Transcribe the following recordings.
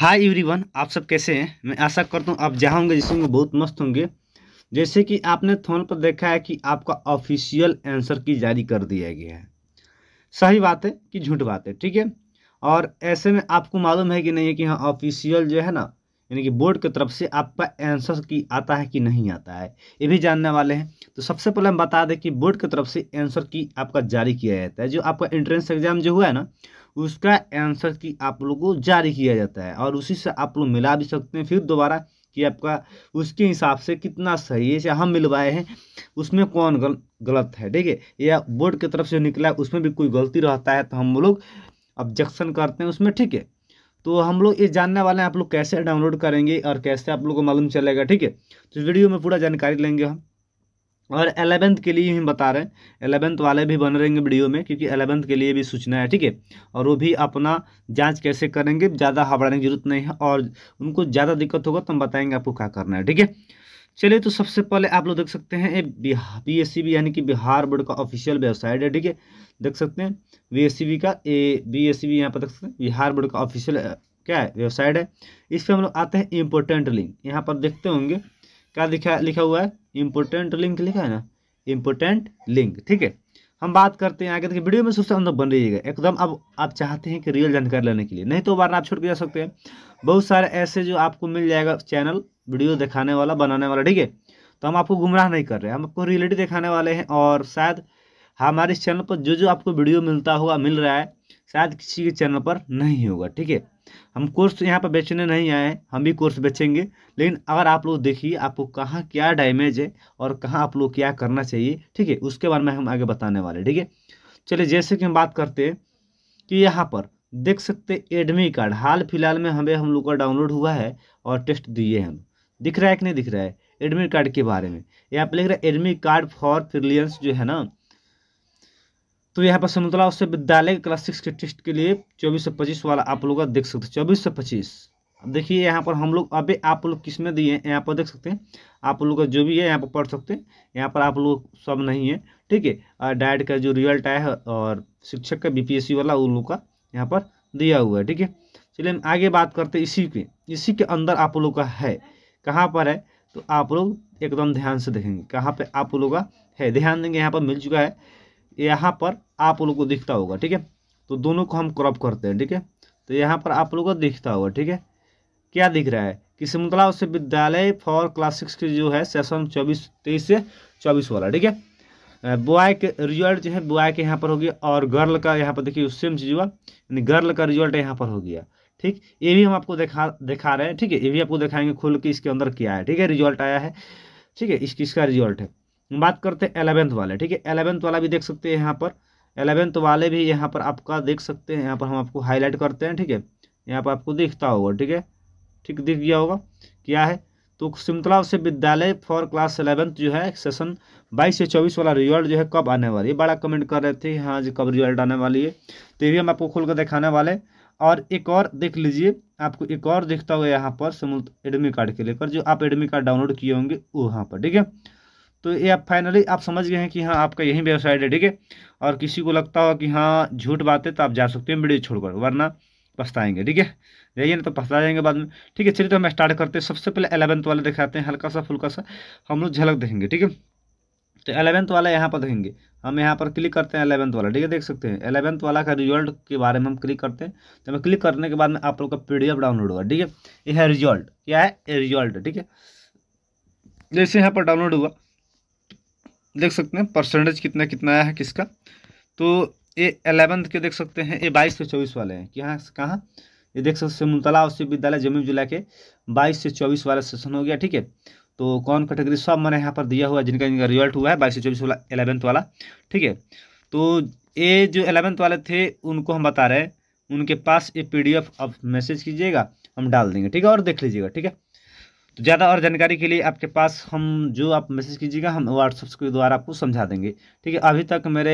hi everyone आप सब कैसे हैं मैं आशा करता हूँ आप जहाँ होंगे जैसे होंगे बहुत मस्त होंगे जैसे कि आपने थोन पर देखा है कि आपका ऑफिशियल आंसर की जारी कर दिया गया है सही बात है कि झूठ बात है ठीक है और ऐसे में आपको मालूम है कि नहीं है कि हाँ ऑफिशियल जो है ना यानी कि बोर्ड की तरफ से आपका आंसर की आता है कि नहीं आता है ये भी जानने वाले हैं तो सबसे पहले हम बता दें कि बोर्ड की तरफ से आंसर की आपका जारी किया जाता है जो आपका एंट्रेंस एग्जाम जो हुआ है ना उसका आंसर की आप लोग को जारी किया जाता है और उसी से आप लोग मिला भी सकते हैं फिर दोबारा कि आपका उसके हिसाब से कितना सही है हम मिलवाए हैं उसमें कौन गल, गलत है ठीक है या बोर्ड की तरफ से निकला है उसमें भी कोई गलती रहता है तो हम लोग ऑब्जेक्शन करते हैं उसमें ठीक है तो हम लोग ये जानने वाले हैं आप लोग कैसे डाउनलोड करेंगे और कैसे आप लोग को मालूम चलेगा ठीक है तो वीडियो में पूरा जानकारी लेंगे हम और एलेवेंथ के लिए हम बता रहे हैं एलेवेंथ वाले भी बन रहेंगे वीडियो में क्योंकि एलेवेंथ के लिए भी सूचना है ठीक है और वो भी अपना जांच कैसे करेंगे ज़्यादा हबड़ाने की जरूरत नहीं है और उनको ज़्यादा दिक्कत होगा तो हम बताएंगे आपको क्या करना है ठीक है चलिए तो सबसे पहले आप लोग देख सकते हैं ये बी एस यानी कि बिहार बोर्ड का ऑफिशियल वेबसाइट है ठीक है देख सकते हैं बी का ए बी एस सी यहाँ पर देख सकते हैं बिहार बोर्ड का ऑफिशियल क्या है वेबसाइट है इस पर हम लोग आते हैं इम्पोर्टेंट लिंक यहाँ पर देखते होंगे क्या लिखा लिखा हुआ है इम्पोर्टेंट लिंक लिखा है ना इम्पोर्टेंट लिंक ठीक है हम बात करते हैं आगे देखिए वीडियो में सबसे अंदर बन रहिएगा एकदम अब आप चाहते हैं कि रियल जानकारी लेने के लिए नहीं तो बार आप छोड़ के जा सकते हैं बहुत सारे ऐसे जो आपको मिल जाएगा चैनल वीडियो दिखाने वाला बनाने वाला ठीक है तो हम आपको गुमराह नहीं कर रहे हैं हम आपको रियलिटी दिखाने वाले हैं और शायद हमारे इस चैनल पर जो जो आपको वीडियो मिलता हुआ मिल रहा है शायद किसी के चैनल पर नहीं होगा ठीक है हम कोर्स तो यहाँ पर बेचने नहीं आए हैं हम भी कोर्स बेचेंगे लेकिन अगर आप लोग देखिए आपको कहाँ क्या डैमेज है और कहाँ आप लोग क्या करना चाहिए ठीक है उसके बारे में हम आगे बताने वाले ठीक है चलिए जैसे कि हम बात करते हैं कि यहाँ पर देख सकते एडमी कार्ड हाल फिलहाल में हमें हम लोग का डाउनलोड हुआ है और टेस्ट दिए हैं हम दिख रहा है कि नहीं दिख रहा है एडमिट कार्ड के बारे में यहाँ पर लिख रहा है एडमिट कार्ड फॉर फिलियंस जो है ना तो यहाँ पर समतला उससे विद्यालय क्लास सिक्स के टेस्ट के लिए चौबीस से पच्चीस वाला आप लोग का देख सकते हैं चौबीस से पच्चीस देखिए यहाँ पर हम लोग अभी आप लोग किस में दिए हैं यहाँ पर देख सकते हैं आप लोग का जो भी है यहाँ पर पढ़ सकते हैं यहाँ पर आप लोग सब नहीं है ठीक है डायट का जो रिजल्ट आया है और शिक्षक का बीपीएससी वाला उन लोग का यहाँ पर दिया हुआ है ठीक है चलिए हम आगे बात करते हैं इसी के इसी के अंदर आप लोग का है कहाँ पर है तो आप लोग एकदम ध्यान से देखेंगे कहाँ पर आप लोग का है ध्यान देंगे यहाँ पर मिल चुका है यहाँ पर आप लोग को दिखता होगा ठीक है तो दोनों को हम क्रॉप करते हैं ठीक है तो यहाँ पर आप लोग को दिखता होगा ठीक है क्या दिख रहा है कि शिमतला उच्च विद्यालय फॉर क्लास सिक्स की जो है सेशन चौबीस तेईस से चौबीस वाला ठीक है बॉय के रिजल्ट जो है बॉय के यहाँ पर हो गया और गर्ल का यहाँ पर देखिए सेम चीज़ हुआ यानी गर्ल का रिजल्ट यहाँ पर हो गया ठीक ये भी हम आपको दिखा दिखा रहे हैं ठीक है ये भी आपको दिखाएंगे खुल के इसके अंदर क्या है ठीक है रिजल्ट आया है ठीक है इस किसका रिजल्ट है बात करते हैं एलेवेंथ वाले ठीक है एलेवेंथ वाला भी देख सकते हैं यहाँ पर एलेवेंथ तो वाले भी यहाँ पर आपका देख सकते हैं यहाँ पर हम आपको हाईलाइट करते हैं ठीक है यहाँ पर आपको दिखता होगा ठीक है ठीक दिख गया होगा क्या है तो सिमतला से विद्यालय फॉर क्लास एलेवेंथ जो है सेशन बाईस से चौबीस वाला रिजल्ट जो है कब आने वाली है बड़ा कमेंट कर रहे थे हाँ जी कब रिजल्ट आने वाली है तो ये भी हम आपको खोल कर दिखाने वाले और एक और देख लीजिए आपको एक और दिखता होगा यहाँ पर सिमुल एडमी कार्ड के लेकर जो आप एडमी कार्ड डाउनलोड किए होंगे वहाँ पर ठीक है तो ये आप फाइनली आप समझ गए हैं कि हाँ आपका यही वेबसाइट है ठीक है और किसी को लगता हो कि हाँ झूठ बात है तो आप जा सकते हैं वीडियो छोड़कर वरना पछताएंगे ठीक है यही ना तो पछता जाएंगे बाद में ठीक है चलिए तो हम स्टार्ट करते हैं सबसे पहले एलेवंथ वाले दिखाते हैं हल्का सा फुल्का सा हम लोग झलक देखेंगे ठीक है तो एलेवंथ वाला यहाँ पर देखेंगे हम यहाँ पर क्लिक करते हैं एलेवंथ वाला ठीक है देख सकते हैं एलेवंथ वाला का रिजल्ट के बारे में हम क्लिक करते हैं तो हमें क्लिक करने के बाद में आप लोग का पी डाउनलोड हुआ ठीक है यह है रिजल्ट क्या है रिजल्ट ठीक है जैसे यहाँ पर डाउनलोड हुआ देख सकते हैं परसेंटेज कितना कितना आया है किसका तो ये एलेवंथ के देख सकते हैं ये बाईस से चौबीस वाले हैं कि कहाँ ये देख सकते हैं मुतला उच्च विद्यालय जमीन जिला के बाईस से चौबीस वाला सेशन हो गया ठीक है तो कौन कैटेगरी सब मैंने यहाँ पर दिया हुआ जिनका जिनका रिजल्ट हुआ है बाईस से चौबीस वाला एलेवेंथ वाला ठीक है तो ये जो एलेवंथ वाले थे उनको हम बता रहे हैं उनके पास ये पी डी एफ आप मैसेज कीजिएगा हम डाल देंगे ठीक है और देख लीजिएगा ठीक है तो ज़्यादा और जानकारी के लिए आपके पास हम जो आप मैसेज कीजिएगा हम व्हाट्सअप के द्वारा आपको समझा देंगे ठीक है अभी तक मेरे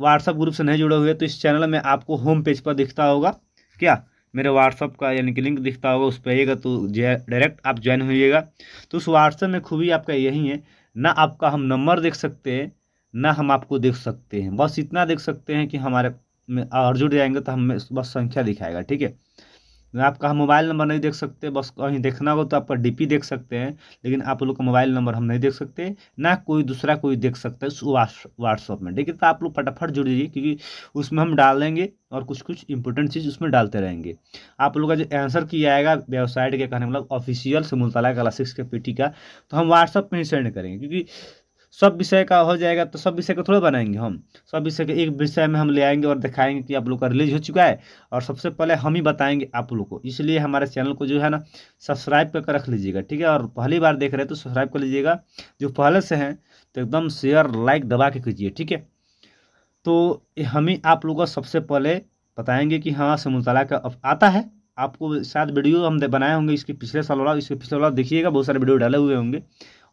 व्हाट्सअप ग्रुप से नहीं जुड़े हुए तो इस चैनल में आपको होम पेज पर दिखता होगा क्या मेरे व्हाट्सअप का यानी कि लिंक दिखता होगा उस पर आइएगा तो डायरेक्ट आप ज्वाइन होइएगा तो उस व्हाट्सअप में खूबी आपका यही है ना आपका हम नंबर देख सकते हैं ना हम आपको देख सकते हैं बस इतना देख सकते हैं कि हमारे में और जुड़ जाएंगे तो हमें बस संख्या दिखाएगा ठीक है आपका हम मोबाइल नंबर नहीं देख सकते बस कहीं देखना हो तो आपका डीपी देख सकते हैं लेकिन आप लोग का मोबाइल नंबर हम नहीं देख सकते ना कोई दूसरा कोई देख सकता है उस व्हाट्सअप में ठीक है तो आप लोग फटाफट जुड़ जाइए क्योंकि उसमें हम डालेंगे और कुछ कुछ इंपॉर्टेंट चीज़ उसमें डालते रहेंगे आप लोग का जो आंसर किया जाएगा वेबसाइट के कहने मतलब ऑफिशियल से मुलतला क्लासिक्स के पीटी का तो हम व्हाट्सअप में ही सेंड करेंगे क्योंकि सब विषय का हो जाएगा तो सब विषय को थोड़ा बनाएंगे हम सब विषय के एक विषय में हम ले आएंगे और दिखाएंगे कि आप लोग का रिलीज हो चुका है और सबसे पहले हम ही बताएंगे आप लोग को इसलिए हमारे चैनल को जो है ना सब्सक्राइब करके रख लीजिएगा ठीक है और पहली बार देख रहे हैं तो सब्सक्राइब कर लीजिएगा जो पहले से हैं तो एकदम शेयर लाइक दबा के कीजिए ठीक है तो हम ही आप लोग का सबसे पहले बताएंगे कि हाँ समुलतला का आता है आपको शायद वीडियो हम बनाए होंगे इसके पिछले साल वाला इसके पिछले वाला देखिएगा बहुत सारे वीडियो डाले हुए होंगे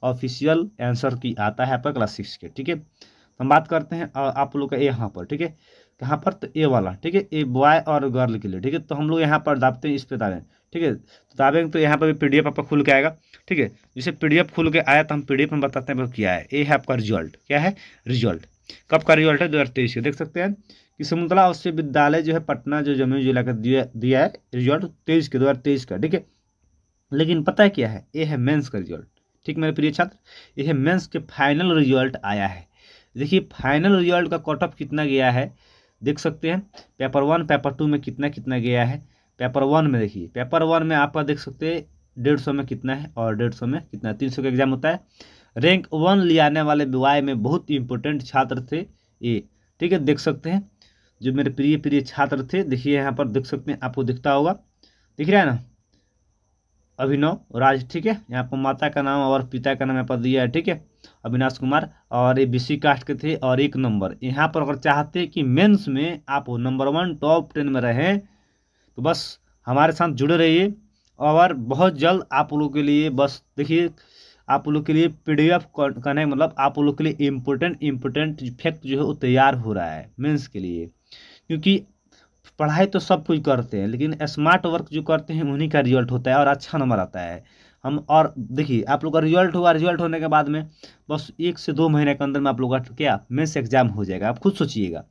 ऑफिशियल आंसर की आता है आपका क्लास सिक्स के ठीक है तो हम बात करते हैं आप लोग का यहाँ पर ठीक है कहाँ तो पर तो ए वाला ठीक है ए बॉय और गर्ल के लिए ठीक है तो हम लोग यहाँ पर दाबते हैं इस पे दाबें ठीक है तो दाबेंगे तो यहाँ पर भी पीडीएफ आपका खुल के आएगा ठीक है जैसे पीडीएफ खुल के आया तो हम पीडीएफ में बताते हैं क्या है ए है आपका रिजल्ट क्या है रिजल्ट कब का रिजल्ट है दो हज़ार तेईस का देख सकते हैं कि समुद्रा उच्च विद्यालय जो है पटना जो जमुई जिला का दिया है रिजल्ट तेईस के दो हज़ार तेईस का ठीक है लेकिन पता है क्या है ए है मेन्स का रिजल्ट ठीक मेरे प्रिय छात्र यह मेंस के फाइनल रिजल्ट आया है देखिए फाइनल रिजल्ट का कट ऑफ कितना गया है देख सकते हैं पेपर वन पेपर टू में कितना कितना गया है पेपर वन में देखिए पेपर वन में आपका देख सकते हैं डेढ़ सौ में कितना है और डेढ़ सौ में कितना है तीन सौ का एग्जाम होता है रैंक वन ले आने वाले विवाह में बहुत इंपॉर्टेंट छात्र थे ये ठीक है देख सकते हैं जो मेरे प्रिय प्रिय छात्र थे देखिए यहाँ पर देख सकते हैं आपको दिखता होगा दिख रहा है ना अभिनव राज ठीक है यहाँ पर माता का नाम और पिता का नाम यहाँ पर दिया है ठीक है अविनाश कुमार और ये बीसी कास्ट के थे और एक नंबर यहाँ पर अगर चाहते कि मेंस में आप नंबर वन टॉप टेन में रहें तो बस हमारे साथ जुड़े रहिए और बहुत जल्द आप लोगों के लिए बस देखिए आप लोग के लिए पी डी एफ कनेक्ट मतलब आप लोग के लिए इम्पोर्टेंट इम्पोर्टेंट फैक्ट जो है वो तैयार हो रहा है मेन्स के लिए क्योंकि पढ़ाई तो सब कुछ करते हैं लेकिन स्मार्ट वर्क जो करते हैं उन्हीं का रिजल्ट होता है और अच्छा नंबर आता है हम और देखिए आप लोग का रिजल्ट हुआ रिजल्ट होने के बाद में बस एक से दो महीने के अंदर में आप लोग का क्या मेंस एग्जाम हो जाएगा आप खुद सोचिएगा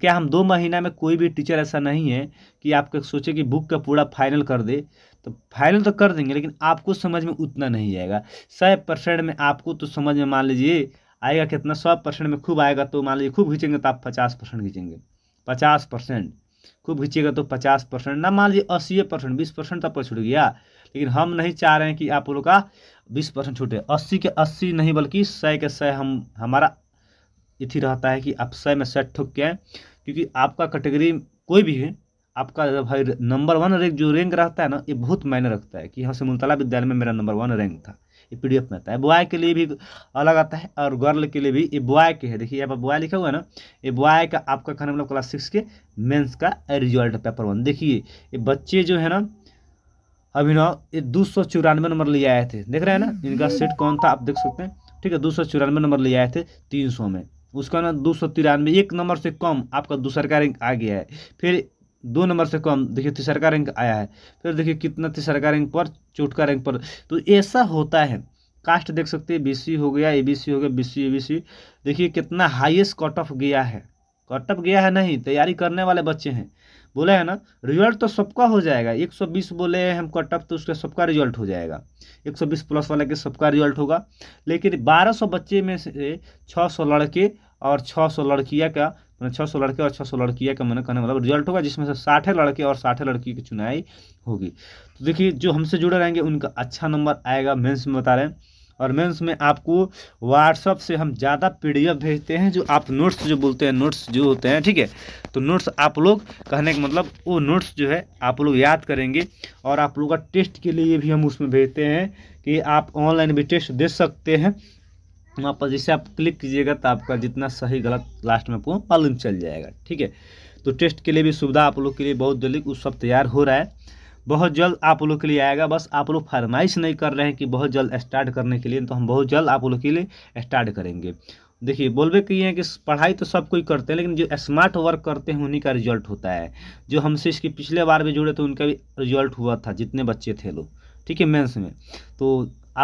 क्या हम दो महीना में कोई भी टीचर ऐसा नहीं है कि आपको सोचे कि बुक का पूरा फाइनल कर दे तो फाइनल तो कर देंगे लेकिन आपको समझ में उतना नहीं आएगा सौ परसेंट में आपको तो समझ में मान लीजिए आएगा कितना सौ परसेंट में खूब आएगा तो मान लीजिए खूब खींचेंगे तो आप पचास परसेंट खींचेंगे पचास परसेंट खूब खींचेगा तो पचास परसेंट ना मान लीजिए अस्सी परसेंट बीस परसेंट तो आपका छूट गया लेकिन हम नहीं चाह रहे हैं कि आप लोग का बीस परसेंट छूटे अस्सी के अस्सी नहीं बल्कि सय के सय हम हमारा इथी रहता है कि आप सौ में सेट ठुक के क्योंकि आपका कैटेगरी कोई भी है आपका भाई नंबर वन रैंक जो रैंक रहता है ना ये बहुत मायने रखता है कि यहाँ से मुलतला विद्यालय में मेरा नंबर वन रैंक था ये पी में आता है बॉय के लिए भी अलग आता है और गर्ल के लिए भी ये बॉय के है देखिए यहाँ पर बॉय लिखा हुआ है ना ये बॉय का आपका खाना मतलब क्लास सिक्स के मेन्स का रिजल्ट पेपर वन देखिए ये बच्चे जो है ना अभिनव ये दो सौ चौरानवे नंबर ले आए थे देख रहे हैं ना इनका सेट कौन था आप देख सकते हैं ठीक है दो सौ चौरानवे नंबर ले आए थे तीन सौ में उसका ना दो सौ तिरानवे एक नंबर से कम आपका दूसरा का रैंक आ गया है फिर दो नंबर से कम देखिए तीसरा का रैंक आया है फिर देखिए कितना तीसरा का रैंक पर चौथा रैंक पर तो ऐसा होता है कास्ट देख सकते हैं बीसी हो गया एबीसी हो गया बीसी एबीसी देखिए कितना हाईएस्ट कट ऑफ गया है कट ऑफ गया है नहीं तैयारी करने वाले बच्चे हैं बोले है ना रिजल्ट तो सबका हो जाएगा 120 बोले हम कट ऑफ तो उसका सबका रिजल्ट हो जाएगा 120 प्लस वाले के सबका रिजल्ट होगा लेकिन 1200 बच्चे में से 600 लड़के और 600 लड़कियां का मैंने छः सौ लड़के और छः सौ लड़कियाँ का मैंने कहने मतलब रिजल्ट होगा जिसमें से साठे लड़के और साठे लड़की की चुनाई होगी तो देखिए जो हमसे जुड़े रहेंगे उनका अच्छा नंबर आएगा मेंस में बता रहे हैं और मेंस में आपको व्हाट्सअप से हम ज़्यादा पी भेजते हैं जो आप नोट्स जो बोलते हैं नोट्स जो होते हैं ठीक है तो नोट्स आप लोग कहने का मतलब वो नोट्स जो है आप लोग याद करेंगे और आप लोग का टेस्ट के लिए भी हम उसमें भेजते हैं कि आप ऑनलाइन भी टेस्ट दे सकते हैं वहाँ पर जैसे आप क्लिक कीजिएगा तो आपका जितना सही गलत लास्ट में आपको मालूम चल जाएगा ठीक है तो टेस्ट के लिए भी सुविधा आप लोग के लिए बहुत जल्दी उस सब तैयार हो रहा है बहुत जल्द आप लोग के लिए आएगा बस आप लोग फरमाइश नहीं कर रहे हैं कि बहुत जल्द स्टार्ट करने के लिए तो हम बहुत जल्द आप लोग के लिए स्टार्ट करेंगे देखिए बोलवे कि है कि पढ़ाई तो सब कोई करते हैं लेकिन जो स्मार्ट वर्क करते हैं उन्हीं का रिजल्ट होता है जो हमसे इसके पिछले बार भी जुड़े थे तो उनका भी रिजल्ट हुआ था जितने बच्चे थे लोग ठीक है मेंस में तो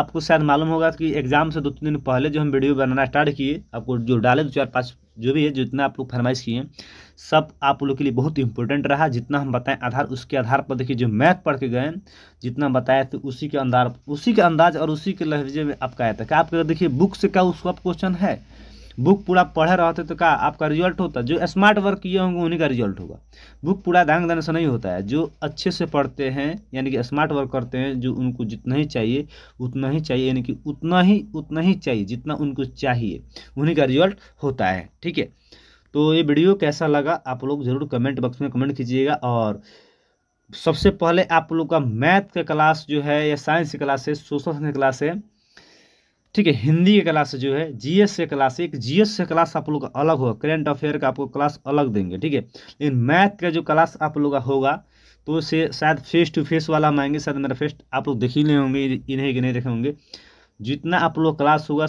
आपको शायद मालूम होगा कि एग्ज़ाम से दो तीन दिन पहले जो हम वीडियो बनाना स्टार्ट किए आपको जो डाले दो चार पाँच जो भी है जितना आप लोग फरमाइश किए सब आप लोग के लिए बहुत इंपॉर्टेंट रहा जितना हम बताएं आधार उसके आधार पर देखिए जो मैथ पढ़ के गए जितना बताया तो उसी के अंदाज उसी के अंदाज और उसी के लहजे में आपका आया था क्या आपके देखिए बुक से क्या उसका क्वेश्चन है बुक पूरा पढ़े रहते तो क्या आपका रिजल्ट होता जो स्मार्ट वर्क किए होंगे उन्हीं का रिजल्ट होगा बुक पूरा दांग दान से नहीं होता है जो अच्छे से पढ़ते हैं यानी कि स्मार्ट वर्क करते हैं जो उनको जितना ही चाहिए उतना ही चाहिए यानी कि उतना ही उतना ही चाहिए जितना उनको चाहिए उन्हीं का रिजल्ट होता है ठीक है तो ये वीडियो कैसा लगा आप लोग ज़रूर कमेंट बॉक्स में कमेंट कीजिएगा और सबसे पहले आप लोग का मैथ का क्लास जो है या साइंस की क्लास है सोशल साइंस क्लास है ठीक है हिंदी के क्लास जो है जीएस के क्लास एक जीएस से क्लास आप लोग का अलग होगा करेंट अफेयर का आपको क्लास अलग देंगे ठीक है लेकिन मैथ का जो क्लास आप लोग का होगा तो से शायद फेस टू फेस वाला हम आएंगे शायद मेरा फेस्ट आप लोग देख ही नहीं होंगे इन्हें कि नहीं देखे होंगे जितना आप लोग क्लास होगा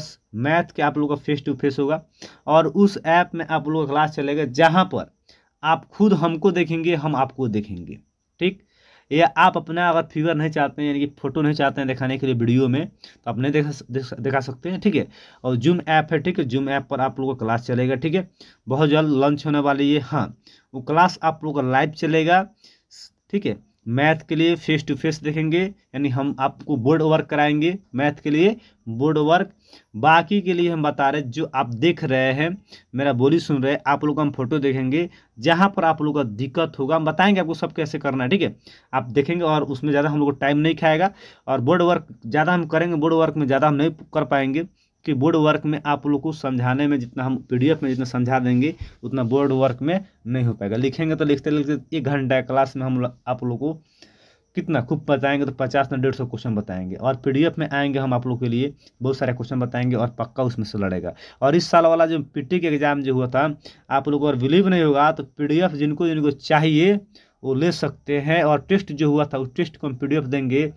मैथ के आप लोग का फेस टू फेस होगा और उस ऐप में आप लोग का क्लास चलेगा जहाँ पर आप खुद हमको देखेंगे हम आपको देखेंगे ठीक या आप अपना अगर फिगर नहीं चाहते हैं यानी कि फोटो नहीं चाहते हैं दिखाने के लिए वीडियो में तो आप नहीं दिखा दिखा, सकते हैं ठीक है और जूम ऐप है ठीक है जूम ऐप पर आप लोगों का क्लास चलेगा ठीक है बहुत जल्द लॉन्च होने वाली है हाँ वो क्लास आप लोगों का लाइव चलेगा ठीक है मैथ के लिए फेस टू फेस देखेंगे यानी हम आपको बोर्ड वर्क कराएंगे मैथ के लिए बोर्ड वर्क बाकी के लिए हम बता रहे जो आप देख रहे हैं मेरा बोली सुन रहे हैं आप लोग हम फोटो देखेंगे जहाँ पर आप लोग का दिक्कत होगा हम बताएंगे आपको सब कैसे करना है ठीक है आप देखेंगे और उसमें ज़्यादा हम लोग को टाइम नहीं खाएगा और बोर्ड वर्क ज़्यादा हम करेंगे बोर्ड वर्क में ज़्यादा हम नहीं कर पाएंगे कि बोर्ड वर्क में आप लोग को समझाने में जितना हम पीडीएफ में जितना समझा देंगे उतना बोर्ड वर्क में नहीं हो पाएगा लिखेंगे तो लिखते लिखते एक घंटा क्लास में हम आप लोग को कितना खूब बताएंगे तो पचास ना डेढ़ सौ क्वेश्चन बताएंगे और पीडीएफ में आएंगे हम आप लोग के लिए बहुत सारे क्वेश्चन बताएंगे और पक्का उसमें से लड़ेगा और इस साल वाला जो पीटी के एग्ज़ाम जो हुआ था आप लोग और बिलीव नहीं होगा तो पीडीएफ जिनको जिनको चाहिए वो ले सकते हैं और टेस्ट जो हुआ था उस टेस्ट को हम पी देंगे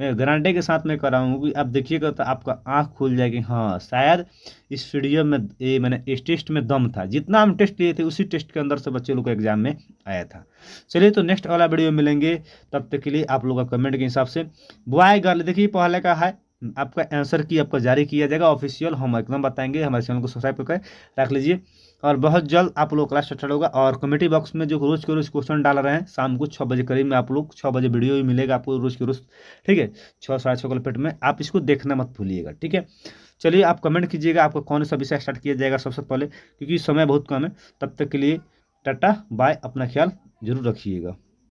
मैं गारंटी के साथ मैं कराऊँ कि आप देखिएगा तो आपका आँख खुल जाएगी हाँ शायद इस वीडियो में ये मैंने इस टेस्ट में दम था जितना हम टेस्ट लिए थे उसी टेस्ट के अंदर से बच्चे लोग को एग्जाम में आया था चलिए तो नेक्स्ट वाला वीडियो मिलेंगे तब तक के लिए आप लोग का कमेंट के हिसाब से बुआई गर्ल देखिए पहले का है आपका आंसर की आपको जारी किया जाएगा ऑफिशियल हम एकदम बताएंगे हमारे चैनल को सब्सक्राइब करके रख लीजिए और बहुत जल्द आप लोग क्लास स्टार्ट होगा और कमेटी बॉक्स में जो रोज़ के रोज़ क्वेश्चन डाल रहे हैं शाम को छः बजे करीब में आप लोग छः बजे वीडियो भी मिलेगा आपको रोज़ के रोज़ ठीक है छः साढ़े छः कलपेट में आप इसको देखना मत भूलिएगा ठीक है चलिए आप कमेंट कीजिएगा आपको कौन सा विषय स्टार्ट किया जाएगा सबसे पहले क्योंकि समय बहुत कम है तब तक के लिए टाटा बाय अपना ख्याल जरूर रखिएगा